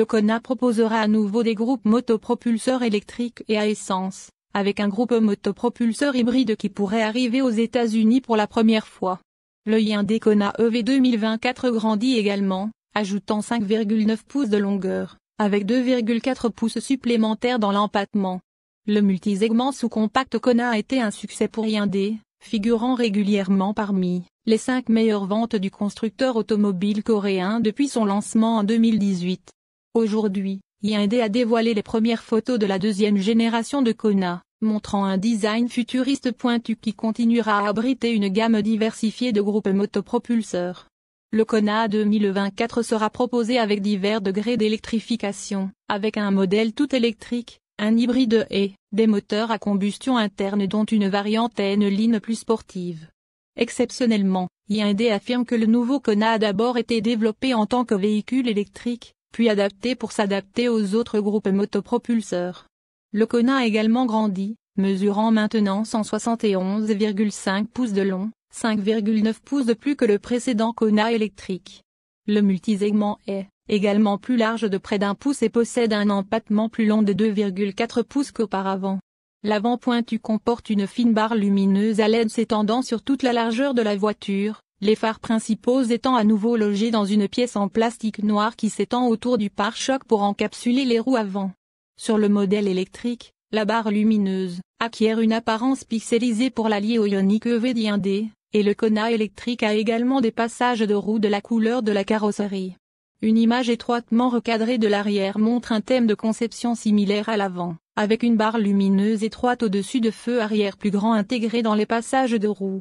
le Kona proposera à nouveau des groupes motopropulseurs électriques et à essence, avec un groupe motopropulseur hybride qui pourrait arriver aux États-Unis pour la première fois. Le Hyundai Kona EV 2024 grandit également, ajoutant 5,9 pouces de longueur, avec 2,4 pouces supplémentaires dans l'empattement. Le multisegment sous-compact Kona a été un succès pour Hyundai, figurant régulièrement parmi les 5 meilleures ventes du constructeur automobile coréen depuis son lancement en 2018. Aujourd'hui, Hyundai a dévoilé les premières photos de la deuxième génération de Kona, montrant un design futuriste pointu qui continuera à abriter une gamme diversifiée de groupes motopropulseurs. Le Kona 2024 sera proposé avec divers degrés d'électrification, avec un modèle tout électrique, un hybride et des moteurs à combustion interne dont une variante est une ligne plus sportive. Exceptionnellement, Hyundai affirme que le nouveau Kona a d'abord été développé en tant que véhicule électrique, puis adapté pour s'adapter aux autres groupes motopropulseurs. Le Kona a également grandi, mesurant maintenant 171,5 pouces de long, 5,9 pouces de plus que le précédent Kona électrique. Le multisegment est également plus large de près d'un pouce et possède un empattement plus long de 2,4 pouces qu'auparavant. L'avant pointu comporte une fine barre lumineuse à LED s'étendant sur toute la largeur de la voiture, les phares principaux étant à nouveau logés dans une pièce en plastique noir qui s'étend autour du pare-choc pour encapsuler les roues avant. Sur le modèle électrique, la barre lumineuse acquiert une apparence pixelisée pour l'allié au ionique EV1D, et le Kona électrique a également des passages de roues de la couleur de la carrosserie. Une image étroitement recadrée de l'arrière montre un thème de conception similaire à l'avant, avec une barre lumineuse étroite au-dessus de feu arrière plus grand intégré dans les passages de roues.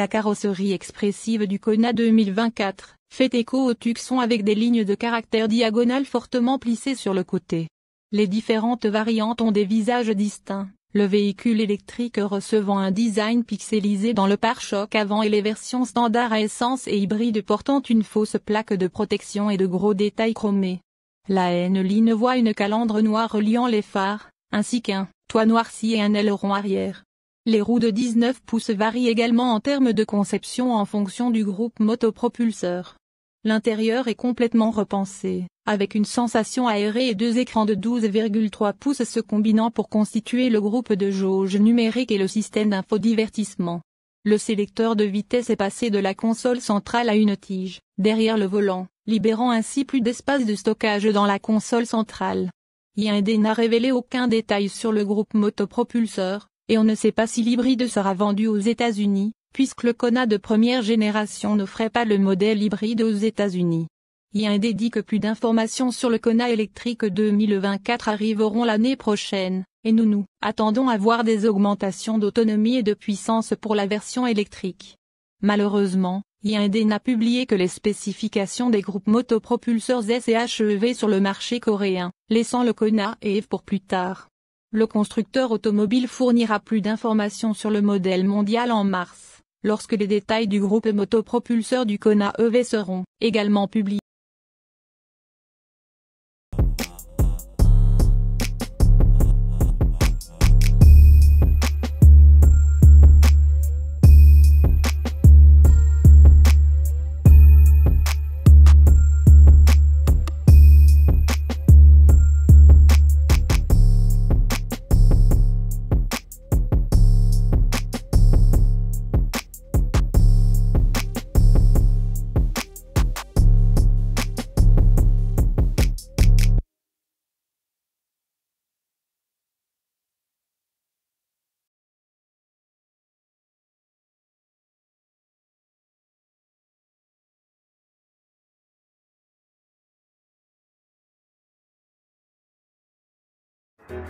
La carrosserie expressive du Kona 2024 fait écho au Tucson avec des lignes de caractère diagonale fortement plissées sur le côté. Les différentes variantes ont des visages distincts, le véhicule électrique recevant un design pixelisé dans le pare-choc avant et les versions standard à essence et hybride portant une fausse plaque de protection et de gros détails chromés. La N-Line voit une calandre noire reliant les phares, ainsi qu'un toit noirci et un aileron arrière. Les roues de 19 pouces varient également en termes de conception en fonction du groupe motopropulseur. L'intérieur est complètement repensé, avec une sensation aérée et deux écrans de 12,3 pouces se combinant pour constituer le groupe de jauge numérique et le système d'infodivertissement. Le sélecteur de vitesse est passé de la console centrale à une tige, derrière le volant, libérant ainsi plus d'espace de stockage dans la console centrale. Hyundai n'a révélé aucun détail sur le groupe motopropulseur, et on ne sait pas si l'hybride sera vendu aux États-Unis, puisque le Kona de première génération n'offrait pas le modèle hybride aux États-Unis. Il dit que plus d'informations sur le Kona électrique 2024 arriveront l'année prochaine, et nous nous attendons à voir des augmentations d'autonomie et de puissance pour la version électrique. Malheureusement, Hyundai n'a publié que les spécifications des groupes motopropulseurs S et HEV sur le marché coréen, laissant le Kona et pour plus tard. Le constructeur automobile fournira plus d'informations sur le modèle mondial en mars, lorsque les détails du groupe motopropulseur du Kona EV seront également publiés.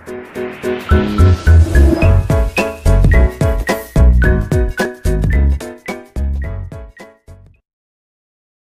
Thank you.